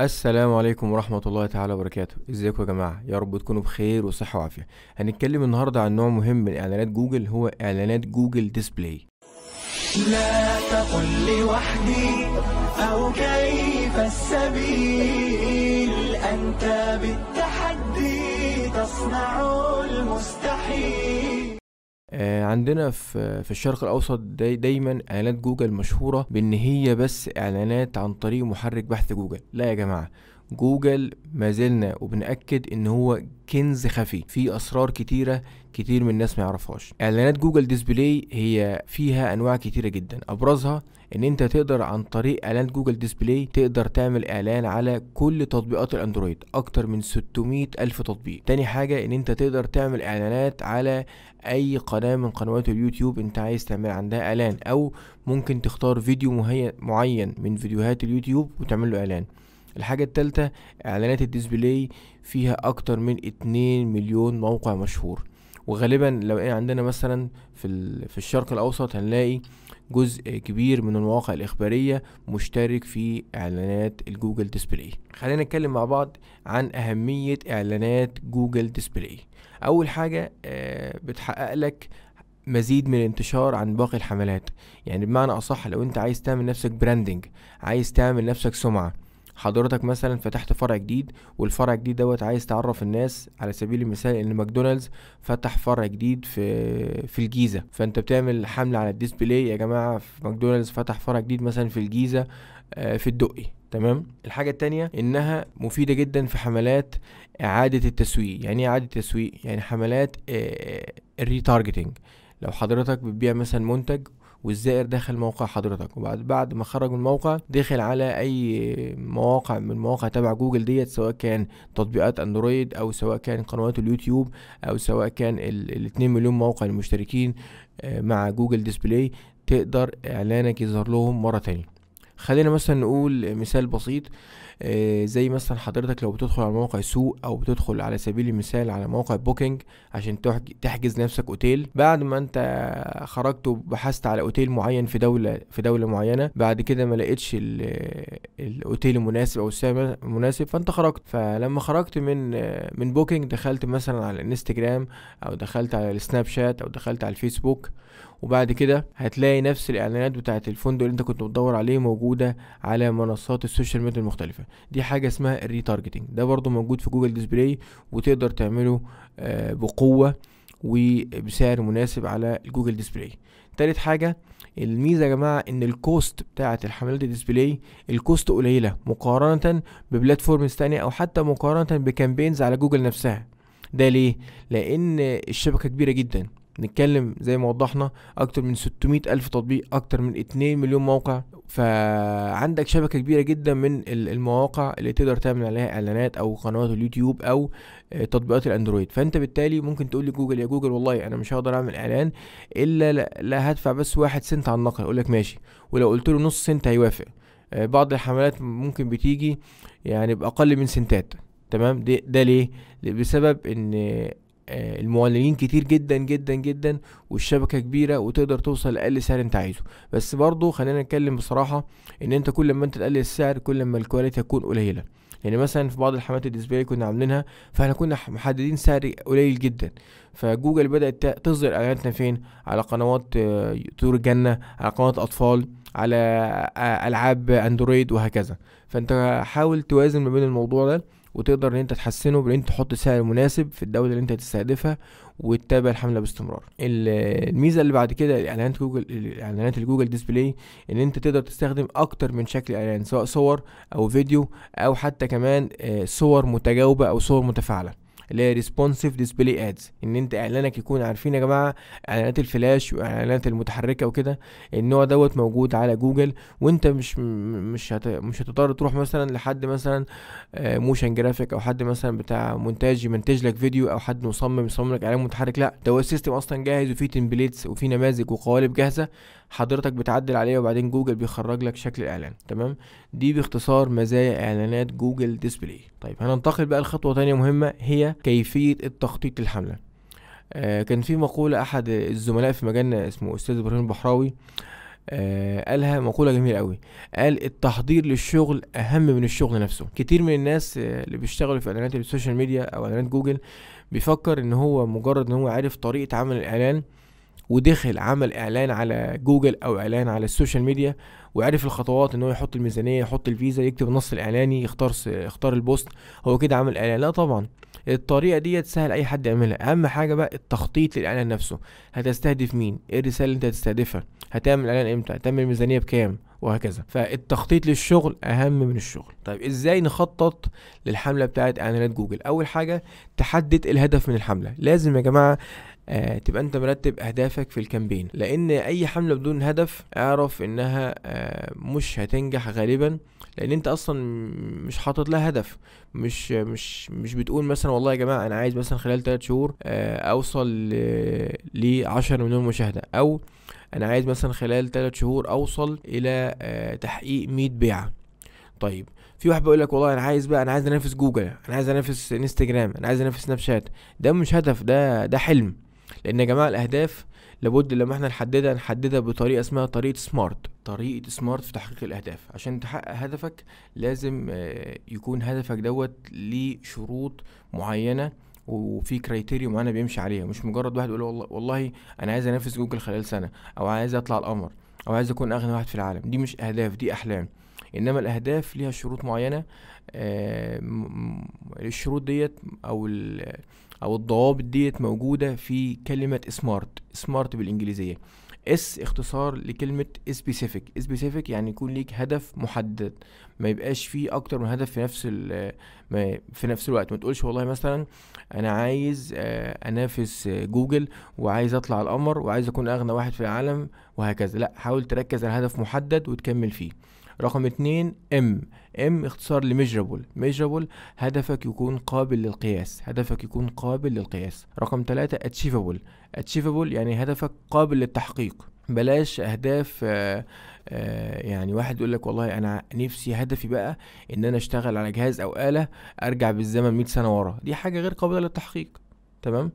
السلام عليكم ورحمة الله تعالى وبركاته ازيكم يا جماعة يا رب تكونوا بخير وصحة وعافية هنتكلم النهاردة عن نوع مهم من اعلانات جوجل هو اعلانات جوجل ديسبلاي لا تقل لوحدي او كيف السبيل انت بالتحدي تصنع المستحيل آه، عندنا في في الشرق الاوسط داي دايما اعلانات جوجل مشهوره بان هي بس اعلانات عن طريق محرك بحث جوجل لا يا جماعه جوجل ما زلنا وبنأكد ان هو كنز خفي في اسرار كتيره كتير من الناس ما يعرفهاش اعلانات جوجل ديسبلاي هي فيها انواع كتيره جدا ابرزها ان انت تقدر عن طريق اعلانات جوجل ديسبلاي تقدر تعمل اعلان على كل تطبيقات الاندرويد اكتر من 600 الف تطبيق تاني حاجه ان انت تقدر تعمل اعلانات على اي قناه من قنوات اليوتيوب انت عايز تعمل عندها اعلان او ممكن تختار فيديو معين من فيديوهات اليوتيوب وتعمل له اعلان الحاجة التالتة اعلانات الديسبلاي فيها اكتر من اتنين مليون موقع مشهور وغالبا لو ايه عندنا مثلا في, في الشرق الاوسط هنلاقي جزء كبير من المواقع الاخباريه مشترك في اعلانات الجوجل ديسبلاي خلينا نتكلم مع بعض عن اهميه اعلانات جوجل ديسبلاي اول حاجه آه، بتحقق لك مزيد من الانتشار عن باقي الحملات يعني بمعنى اصح لو انت عايز تعمل نفسك براندنج عايز تعمل نفسك سمعه حضرتك مثلا فتحت فرع جديد والفرع الجديد دوت عايز تعرف الناس على سبيل المثال ان ماكدونالدز فتح فرع جديد في في الجيزه فانت بتعمل حمله على الديسبلاي يا جماعه في ماكدونالدز فتح فرع جديد مثلا في الجيزه آه، في الدقي تمام الحاجة التانية انها مفيدة جدا في حملات اعادة التسويق يعني ايه اعادة التسويق يعني حملات آه، الريتارجتنج لو حضرتك بتبيع مثلا منتج والزائر دخل موقع حضرتك وبعد بعد ما خرج من الموقع دخل على اي مواقع من مواقع تبع جوجل ديت سواء كان تطبيقات اندرويد او سواء كان قنوات اليوتيوب او سواء كان ال 2 مليون موقع المشتركين آه، مع جوجل ديسبلاي تقدر اعلانك يظهر لهم مره تانية خلينا مثلا نقول مثال بسيط آه، زي مثلا حضرتك لو بتدخل على موقع سوق او بتدخل على سبيل المثال على موقع بوكينج عشان تحجز نفسك اوتيل بعد ما انت خرجت وبحثت على اوتيل معين في دوله في دوله معينه بعد كده ما لقيتش الاوتيل المناسب او السعر المناسب فانت خرجت فلما خرجت من من بوكينج دخلت مثلا على الانستجرام او دخلت على السناب شات او دخلت على الفيسبوك وبعد كده هتلاقي نفس الاعلانات بتاعه الفندق اللي انت كنت بتدور عليه موجوده على منصات السوشيال ميديا المختلفه دي حاجه اسمها الريتارجتنج ده برضو موجود في جوجل ديسبلاي وتقدر تعمله آه، بقوه وبسعر مناسب على جوجل ديسبلاي تالت حاجة الميزة يا جماعة ان الكوست بتاعة الحملات الديسبلاي الكوست قليلة مقارنة ببلاتفورمز تانية او حتى مقارنة بكامبينز على جوجل نفسها ده ليه؟ لان الشبكة كبيرة جدا نتكلم زي ما وضحنا اكتر من 600 الف تطبيق اكتر من 2 مليون موقع فعندك شبكة كبيرة جدا من المواقع اللي تقدر تعمل عليها اعلانات او قنوات اليوتيوب او آه، تطبيقات الاندرويد فانت بالتالي ممكن تقول لجوجل يا جوجل والله انا مش هقدر اعمل اعلان الا لا هدفع بس واحد سنت على النقل يقول لك ماشي ولو قلت له نص سنت هيوافق آه، بعض الحملات ممكن بتيجي يعني باقل من سنتات تمام ده, ده ليه بسبب ان آه، المعلنين كتير جدا جدا جدا والشبكة كبيرة وتقدر توصل لأقل سعر انت عايزه بس برضه خلينا نتكلم بصراحة ان انت كل ما انت تقلل السعر كل ما الكواليتي هتكون قليلة يعني مثلا في بعض الحملات الديسبلاي كنا عاملينها فاحنا كنا محددين سعر قليل جدا فجوجل بدأت تظهر اعلاناتنا فين على قنوات آه، طيور الجنة على قنوات اطفال على آه، العاب اندرويد وهكذا فانت حاول توازن ما بين الموضوع ده وتقدر ان انت تحسنه بان انت تحط سعر مناسب في الدوله اللي انت هتستهدفها وتتابع الحمله باستمرار الميزه اللي بعد كده اعلانات جوجل اعلانات الجوجل ديسبلاي ان انت تقدر تستخدم اكتر من شكل اعلان سواء صور او فيديو او حتى كمان آه، صور متجاوبه او صور متفاعله اللي هي ريسبونسيف ديسبلاي ادز ان انت اعلانك يكون عارفين يا جماعه اعلانات الفلاش واعلانات المتحركه وكده النوع دوت موجود على جوجل وانت مش مش هت مش هتضطر تروح مثلا لحد مثلا موشن آه، جرافيك او حد مثلا بتاع مونتاج يمنتج لك فيديو او حد مصمم يصمم لك اعلان متحرك لا ده هو السيستم اصلا جاهز وفيه تمبليتس وفيه نماذج وقوالب جاهزه حضرتك بتعدل عليها وبعدين جوجل بيخرج لك شكل الاعلان تمام دي باختصار مزايا اعلانات جوجل ديسبلاي طيب هننتقل بقى لخطوة تانية مهمة هي كيفية التخطيط للحملة آه كان في مقولة أحد الزملاء في مجالنا اسمه أستاذ إبراهيم البحراوي آه قالها مقولة جميلة قوي قال التحضير للشغل أهم من الشغل نفسه كتير من الناس آه اللي بيشتغلوا في إعلانات السوشيال ميديا أو إعلانات جوجل بيفكر إن هو مجرد إن هو عارف طريقة عمل الإعلان ودخل عمل اعلان على جوجل او اعلان على السوشيال ميديا وعرف الخطوات ان هو يحط الميزانيه يحط الفيزا يكتب النص الاعلاني يختار يختار البوست هو كده عمل اعلان لا طبعا الطريقه ديت سهل اي حد يعملها اهم حاجه بقى التخطيط للاعلان نفسه هتستهدف مين ايه الرساله اللي انت هتستهدفها هتعمل اعلان امتى هتعمل الميزانيه بكام وهكذا فالتخطيط للشغل اهم من الشغل طيب ازاي نخطط للحمله بتاعه اعلانات جوجل اول حاجه تحدد الهدف من الحمله لازم يا جماعه آه تبقى انت مرتب اهدافك في الكامبين لان اي حمله بدون هدف اعرف انها آه مش هتنجح غالبا لان انت اصلا مش حاطط لها هدف مش مش مش بتقول مثلا والله يا جماعه انا عايز مثلا خلال 3 شهور آه اوصل آه، ل 10 مليون مشاهده او انا عايز مثلا خلال 3 شهور اوصل الى آه، تحقيق 100 بيعه طيب في واحد بيقول لك والله انا عايز بقى انا عايز انافس جوجل انا عايز انافس انستجرام انا عايز انافس سناب شات ده مش هدف ده ده حلم لان يا جماعه الاهداف لابد لما احنا نحددها نحددها بطريقه اسمها طريقه سمارت طريقه سمارت في تحقيق الاهداف عشان تحقق هدفك لازم آه، يكون هدفك دوت ليه شروط معينه وفي كريتيريا معينه بيمشي عليها مش مجرد واحد يقول والله والله انا عايز انافس جوجل خلال سنه او عايز اطلع القمر او عايز اكون اغنى واحد في العالم دي مش اهداف دي احلام انما الاهداف ليها شروط معينه آه، الشروط ديت او او الضوابط ديت موجوده في كلمه سمارت سمارت بالانجليزيه اس اختصار لكلمه سبيسيفيك سبيسيفيك يعني يكون ليك هدف محدد ما يبقاش فيه اكتر من هدف في نفس في نفس الوقت ما تقولش والله مثلا انا عايز آه، انافس آه، جوجل وعايز اطلع القمر وعايز اكون اغنى واحد في العالم وهكذا لا حاول تركز على هدف محدد وتكمل فيه رقم اتنين ام ام اختصار لميجرابل ميجرابل هدفك يكون قابل للقياس هدفك يكون قابل للقياس رقم تلاتة اتشيفابل اتشيفابل يعني هدفك قابل للتحقيق بلاش اهداف آآ آه، آآ آه، يعني واحد يقول لك والله انا نفسي هدفي بقى ان انا اشتغل على جهاز او آلة ارجع بالزمن 100 سنة ورا دي حاجة غير قابلة للتحقيق تمام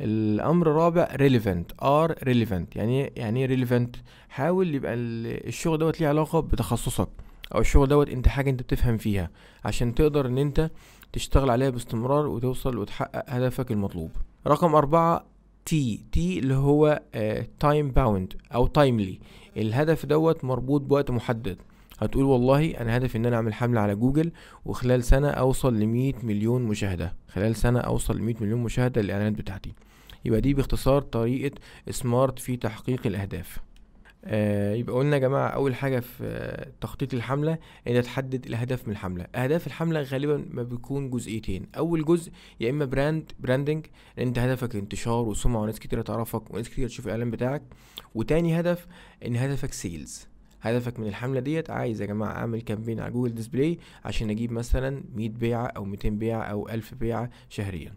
الامر الرابع ريليفنت ار ريليفنت يعني ايه يعني ايه ريليفنت حاول يبقى الشغل دوت ليه علاقه بتخصصك او الشغل دوت انت حاجه انت بتفهم فيها عشان تقدر ان انت تشتغل عليها باستمرار وتوصل وتحقق هدفك المطلوب رقم أربعة تي تي اللي هو تايم آه، باوند أو تايملي الهدف دوت مربوط بوقت محدد هتقول والله أنا هدفي إن أنا أعمل حملة على جوجل وخلال سنة أوصل 100 مليون مشاهدة خلال سنة أوصل 100 مليون مشاهدة للإعلانات بتاعتي يبقى دي باختصار طريقة سمارت في تحقيق الأهداف آه يبقى قلنا يا جماعة أول حاجة في آه تخطيط الحملة إن تحدد الهدف من الحملة أهداف الحملة غالبا ما بيكون جزئيتين أول جزء يا إما براند براندنج إن أنت هدفك انتشار وسمعة وناس كتير تعرفك وناس كتير تشوف الإعلان بتاعك وتاني هدف إن هدفك سيلز هدفك من الحمله ديت عايز يا جماعه اعمل كامبين على جوجل ديسبلاي عشان اجيب مثلا 100 بيعه او 200 بيعه او 1000 بيعه شهريا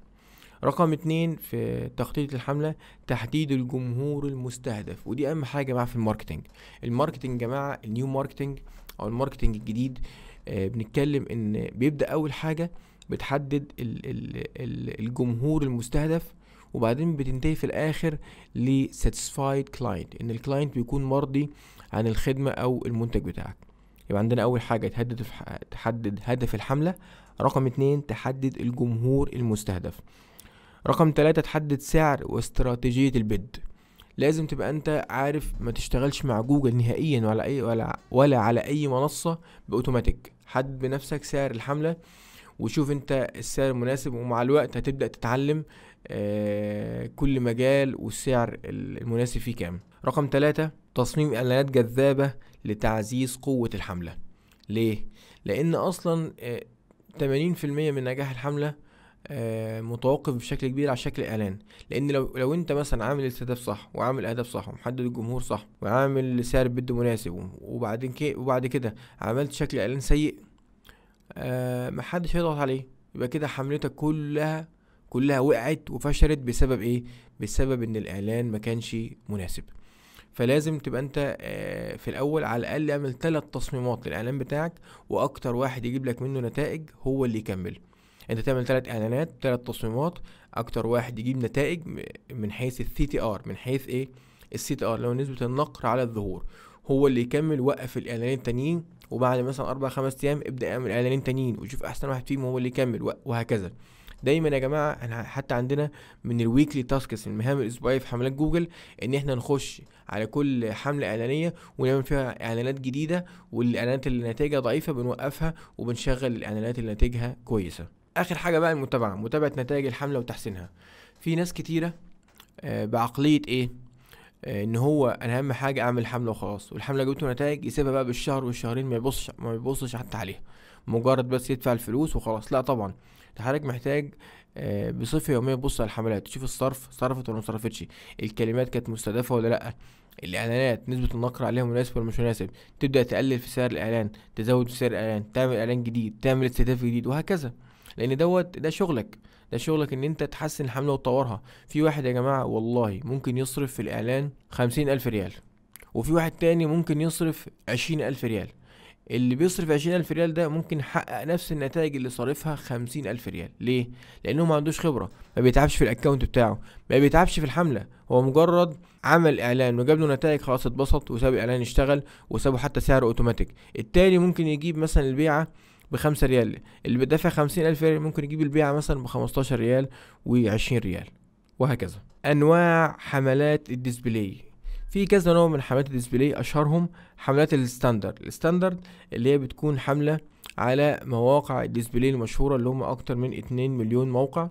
رقم اتنين في تخطيط الحملة تحديد الجمهور المستهدف ودي أهم حاجة يا جماعة في الماركتينج الماركتينج يا جماعة النيو ماركتينج أو الماركتينج الجديد آه بنتكلم إن بيبدأ أول حاجة بتحدد الـ الـ الـ الجمهور المستهدف وبعدين بتنتهي في الآخر ل satisfied client إن الكلاينت بيكون مرضي عن الخدمة أو المنتج بتاعك يبقى عندنا أول حاجة تحدد هدف الحملة رقم اتنين تحدد الجمهور المستهدف رقم تلاتة تحدد سعر واستراتيجية البيد لازم تبقى انت عارف ما تشتغلش مع جوجل نهائيا ولا اي ولا ولا على اي منصة باوتوماتيك حدد بنفسك سعر الحملة وشوف انت السعر المناسب ومع الوقت هتبدأ تتعلم آه، كل مجال والسعر المناسب فيه كام رقم ثلاثة تصميم اعلانات جذابة لتعزيز قوة الحملة ليه؟ لان اصلا 80% آه، من نجاح الحملة آه، متوقف بشكل كبير على شكل اعلان لان لو لو انت مثلا عامل استهداف صح وعامل اهداف صح ومحدد الجمهور صح وعامل سعر بده مناسب وبعدين كي وبعد كده عملت شكل اعلان سيء آه، محدش هيضغط عليه يبقى كده حملتك كلها كلها وقعت وفشلت بسبب ايه بسبب ان الاعلان ما كانش مناسب فلازم تبقى انت آه، في الاول على الاقل اعمل ثلاث تصميمات للاعلان بتاعك واكتر واحد يجيب لك منه نتائج هو اللي يكمل انت تعمل ثلاث اعلانات ثلاث تصميمات اكتر واحد يجيب نتائج من حيث السي تي ار من حيث ايه السي تي ار لو نسبه النقر على الظهور هو اللي يكمل وقف الاعلانين التانيين وبعد مثلا اربع خمس ايام ابدا اعمل اعلانين تانيين وشوف احسن واحد فيهم هو اللي يكمل وهكذا دايما يا جماعه احنا حتى عندنا من الويكلي تاسكس المهام الاسبوعيه في حملات جوجل ان احنا نخش على كل حمله اعلانيه ونعمل فيها اعلانات جديده والاعلانات اللي نتائجها ضعيفه بنوقفها وبنشغل الاعلانات اللي نتائجها كويسه اخر حاجه بقى المتابعه متابعه نتائج الحمله وتحسينها في ناس كتيره آه، بعقليه ايه آه، ان هو انا اهم حاجه اعمل حمله وخلاص والحمله جابته نتائج يسيبها بقى بالشهر والشهرين ما يبصش ما يبصش حتى عليها مجرد بس يدفع الفلوس وخلاص لا طبعا حضرتك محتاج آه، بصفه يوميه تبص على الحملات تشوف الصرف صرفت ولا ما صرفتش الكلمات كانت مستهدفه ولا لا الاعلانات نسبه النقر عليها مناسب ولا مش مناسب تبدا تقلل في سعر الاعلان تزود في سعر الاعلان تعمل اعلان جديد تعمل استهداف جديد وهكذا لان دوت ده شغلك ده شغلك ان انت تحسن الحمله وتطورها في واحد يا جماعه والله ممكن يصرف في الاعلان خمسين الف ريال وفي واحد تاني ممكن يصرف عشرين الف ريال اللي بيصرف عشرين الف ريال ده ممكن يحقق نفس النتائج اللي صارفها خمسين الف ريال ليه لانه ما عندوش خبره ما بيتعبش في الاكونت بتاعه ما بيتعبش في الحمله هو مجرد عمل اعلان وجاب له نتائج خلاص اتبسط وساب الاعلان يشتغل وسابه حتى سعر اوتوماتيك التاني ممكن يجيب مثلا البيعه بخمسة ريال اللي بدفع خمسين ألف ريال ممكن يجيب البيعة مثلا بخمستاشر ريال وعشرين ريال وهكذا أنواع حملات الديسبلاي في كذا نوع من حملات الديسبلاي أشهرهم حملات الستاندرد الستاندرد اللي هي بتكون حملة على مواقع الديسبلاي المشهورة اللي هم أكتر من اتنين مليون موقع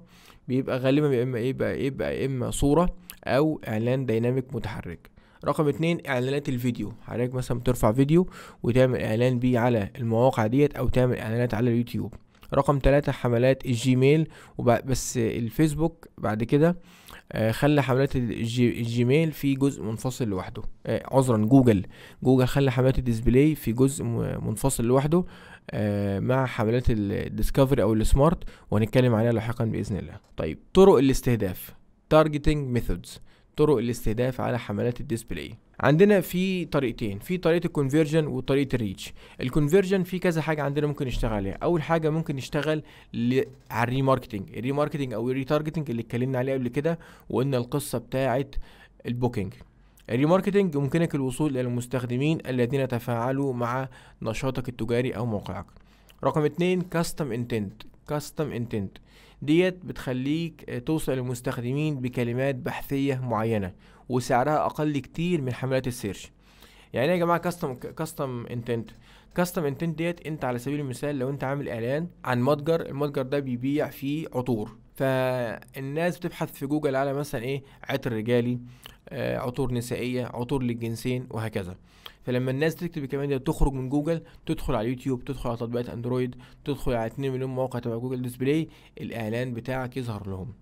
بيبقى غالبا يا إما إيه يبقى إيه، بقى إما صورة أو إعلان ديناميك متحرك رقم اتنين اعلانات الفيديو حضرتك مثلا بترفع فيديو وتعمل اعلان بيه على المواقع ديت او تعمل اعلانات على اليوتيوب رقم تلاتة حملات الجيميل بس الفيسبوك بعد كده آه، خلى حملات الجيميل في جزء منفصل لوحده آه، عذرا جوجل جوجل خلى حملات الديسبلاي في جزء منفصل لوحده آه، مع حملات الديسكفري او السمارت وهنتكلم عليها لاحقا باذن الله طيب طرق الاستهداف تارجتنج ميثودز طرق الاستهداف على حملات الديسبلاي عندنا في طريقتين في طريقه الكونفرجن وطريقه الريتش الكونفرجن في كذا حاجه عندنا ممكن نشتغل عليها اول حاجه ممكن نشتغل على الريماركتنج الريماركتنج او الريتارجتنج اللي اتكلمنا عليه قبل كده وقلنا القصه بتاعه البوكينج الريماركتنج يمكنك الوصول الى المستخدمين الذين تفاعلوا مع نشاطك التجاري او موقعك رقم اتنين كاستم انتنت كاستم انتنت ديت بتخليك آه، توصل للمستخدمين بكلمات بحثية معينة وسعرها اقل كتير من حملات السيرش يعني إيه يا جماعة كاستم كاستم انتنت كاستم انتنت ديت انت على سبيل المثال لو انت عامل اعلان عن متجر المتجر ده بيبيع فيه عطور فالناس بتبحث في جوجل على مثلا ايه عطر رجالي آه، عطور نسائيه عطور للجنسين وهكذا فلما الناس تكتب الكلام ده تخرج من جوجل تدخل على اليوتيوب تدخل على تطبيقات اندرويد تدخل على 2 مليون موقع تبع جوجل ديسبلاي الاعلان بتاعك يظهر لهم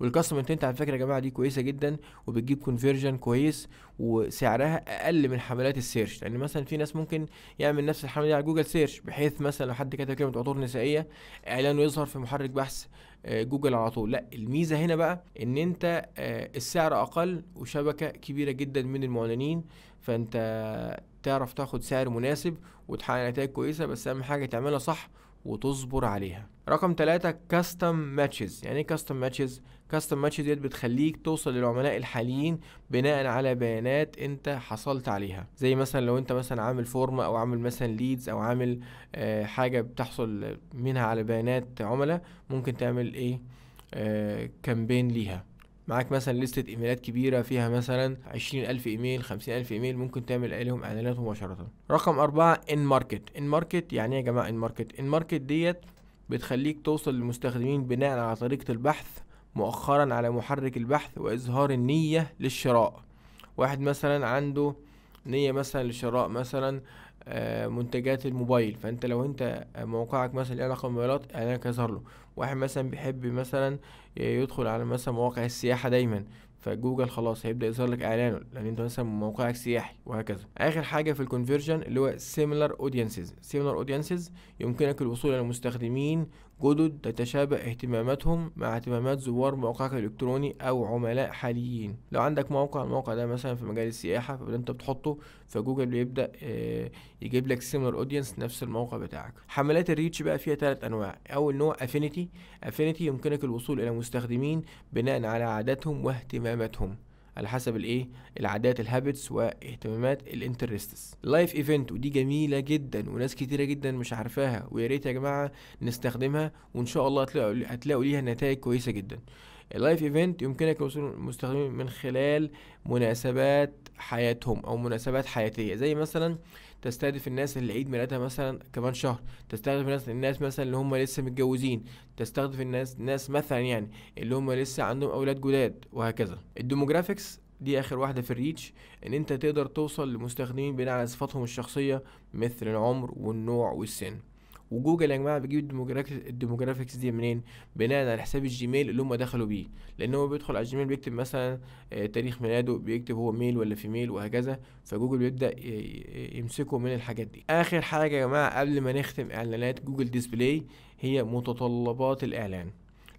والكاستمر انتنت على فكره يا جماعه دي كويسه جدا وبتجيب كونفرجن كويس وسعرها اقل من حملات السيرش لان يعني مثلا في ناس ممكن يعمل نفس الحمله دي على جوجل سيرش بحيث مثلا لو حد كتب كلمه عطور نسائيه اعلانه يظهر في محرك بحث آه، جوجل على طول لا الميزه هنا بقى ان انت آه، السعر اقل وشبكه كبيره جدا من المعلنين فانت تعرف تاخد سعر مناسب وتحقق نتائج كويسه بس اهم حاجه تعملها صح وتصبر عليها رقم تلاتة كاستم ماتشز يعني ايه كاستم ماتشز كاستم ماتشز ديت بتخليك توصل للعملاء الحاليين بناء على بيانات انت حصلت عليها زي مثلا لو انت مثلا عامل فورم او عامل مثلا ليدز او عامل آه حاجة بتحصل منها على بيانات عملاء ممكن تعمل ايه آه كامبين ليها معاك مثلا لستة ايميلات كبيرة فيها مثلا عشرين الف ايميل خمسين الف ايميل ممكن تعمل عليهم اعلانات مباشرة رقم اربعة ان ماركت ان ماركت يعني ايه يا جماعة ان ماركت ان ماركت ديت بتخليك توصل للمستخدمين بناء على طريقة البحث مؤخرا على محرك البحث واظهار النية للشراء واحد مثلا عنده نية مثلا لشراء مثلا آه، منتجات الموبايل فانت لو انت آه، موقعك مثلا له علاقه بالموبايلات اعلانك هيظهر له واحد مثلا بيحب مثلا يدخل على مثلا مواقع السياحة دايما فجوجل خلاص هيبدا يظهر لك اعلانه لان انت مثلا موقعك سياحي وهكذا اخر حاجه في الكونفرجن اللي هو سيميلار اودينسز سيميلار اودينسز يمكنك الوصول الى مستخدمين جدد تتشابه اهتماماتهم مع اهتمامات زوار موقعك الالكتروني او عملاء حاليين لو عندك موقع الموقع ده مثلا في مجال السياحه فانت بتحطه فجوجل بيبدا آه، يجيب لك سيمر اودينس نفس الموقع بتاعك حملات الريتش بقى فيها ثلاث انواع اول نوع افينيتي افينيتي يمكنك الوصول الى مستخدمين بناء على عاداتهم واهتماماتهم على حسب الايه العادات الهابتس واهتمامات الانترستس لايف ايفنت ودي جميله جدا وناس كتيره جدا مش عارفاها ويا ريت يا جماعه نستخدمها وان شاء الله هتلاقوا هتلاقوا ليها نتائج كويسه جدا اللايف ايفنت يمكنك وصول المستخدمين من خلال مناسبات حياتهم او مناسبات حياتيه زي مثلا تستهدف الناس اللي عيد ميلادها مثلا كمان شهر تستهدف الناس الناس مثلا اللي هم لسه متجوزين تستهدف الناس ناس مثلا يعني اللي هم لسه عندهم اولاد جداد وهكذا الديموغرافيكس دي اخر واحده في الريتش ان انت تقدر توصل لمستخدمين بناء على صفاتهم الشخصيه مثل العمر والنوع والسن وجوجل يا جماعه بيجيب الديموجرافيكس دي منين بناء على حساب الجيميل اللي هم دخلوا بيه لان هو بيدخل على الجيميل بيكتب مثلا آه، تاريخ ميلاده بيكتب هو ميل ولا فيميل وهكذا فجوجل بيبدا يمسكه من الحاجات دي اخر حاجه يا جماعه قبل ما نختم اعلانات جوجل ديسبلاي هي متطلبات الاعلان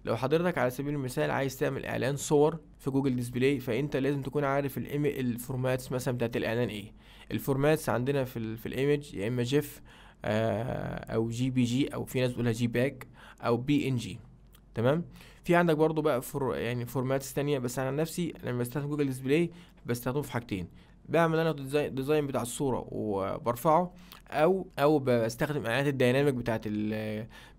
لو حضرتك على سبيل المثال عايز تعمل اعلان صور في جوجل ديسبلاي فانت لازم تكون عارف الفورماتس مثلا بتاعت الاعلان ايه الفورماتس عندنا في, في الايمج يا اما جيف آه، او جي بي جي او في ناس بتقولها جي باك او بي ان جي تمام في عندك برضو بقى فور يعني فورمات تانية بس انا عن نفسي لما بستخدم جوجل ديسبلاي بستخدمه في حاجتين بعمل انا ديزاين بتاع الصوره وبرفعه او او بستخدم اعلانات الديناميك بتاعت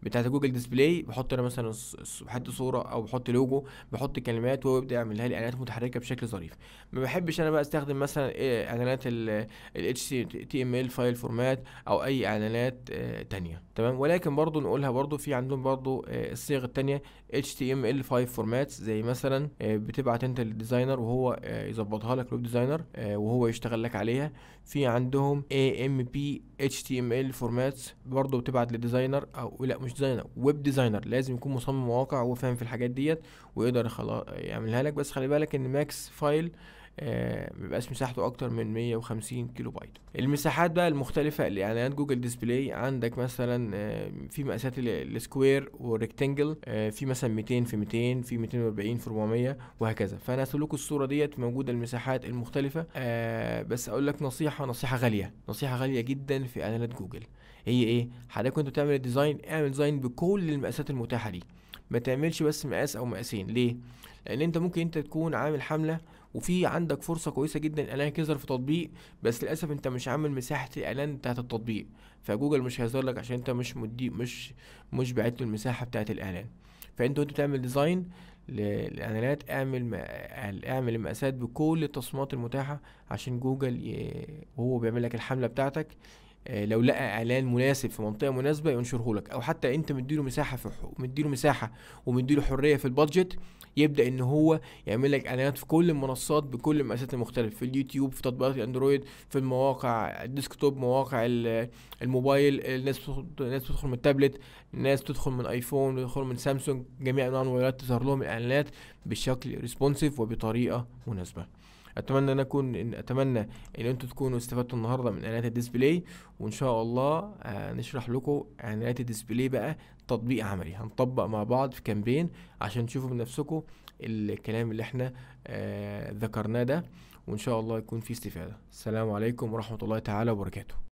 بتاعت جوجل ديسبلاي بحط انا مثلا بحط صوره او بحط لوجو بحط كلمات وهو بيبدا يعملها لي اعلانات متحركه بشكل ظريف ما بحبش انا بقى استخدم مثلا آه، اعلانات ال اتش تي ام ال فايل فورمات او اي اعلانات آه، تانية تمام ولكن برضو نقولها برضو في عندهم برضو آه، الصيغ التانية اتش تي ام ال فايل فورمات زي مثلا بتبعت انت للديزاينر وهو يظبطها لك ويب ديزاينر وهو يشتغل لك عليها في عندهم AMP HTML فورماتس برضه بتبعت لديزاينر او لا مش ديزاينر ويب ديزاينر لازم يكون مصمم مواقع وفاهم فاهم في الحاجات ديت ويقدر يعملها لك بس خلي بالك ان ماكس فايل آه، بيبقاش مساحته اكتر من 150 كيلو بايت المساحات بقى المختلفه لاعلانات جوجل ديسبلاي عندك مثلا آه، في مقاسات السكوير والريكتانجل آه، في مثلا 200 في 200 في 240 في 400 وهكذا فانا سلوك الصوره ديت موجوده المساحات المختلفه بس اقول لك نصيحه نصيحه غاليه نصيحه غاليه جدا في اعلانات جوجل هي ايه حضرتك وانت بتعمل الديزاين اعمل ديزاين بكل المقاسات المتاحه دي ما تعملش بس مقاس او مقاسين ليه لان انت ممكن انت تكون عامل حمله وفي عندك فرصه كويسه جدا الاعلان يظهر في تطبيق بس للاسف انت مش عامل مساحه الاعلان بتاعة التطبيق فجوجل مش هيظهر لك عشان انت مش مدي مش مش بعت له المساحه بتاعة الاعلان فانت وانت بتعمل ديزاين للاعلانات اعمل اعمل المقاسات بكل التصميمات المتاحه عشان جوجل وهو بيعمل لك الحمله بتاعتك آه، لو لقى اعلان مناسب في منطقه مناسبه ينشره لك او حتى انت مديله مساحه في مديله مساحه ومديله حريه في البادجت يبدا ان هو يعمل لك اعلانات في كل المنصات بكل المقاسات المختلفه في اليوتيوب في تطبيقات الاندرويد في المواقع الديسكتوب مواقع الموبايل الناس الناس بتدخل من التابلت الناس بتدخل من ايفون بتدخل من سامسونج جميع انواع الموبايلات تظهر لهم الاعلانات بشكل ريسبونسيف وبطريقه مناسبه اتمنى ان اكون إن اتمنى ان انتم تكونوا استفدتوا النهارده من اعلانات الديسبلاي وان شاء الله آه، نشرح لكم اعلانات الديسبلاي بقى تطبيق عملي هنطبق مع بعض في كامبين عشان تشوفوا بنفسكم الكلام اللي احنا آه، ذكرناه ده وان شاء الله يكون في استفاده السلام عليكم ورحمه الله تعالى وبركاته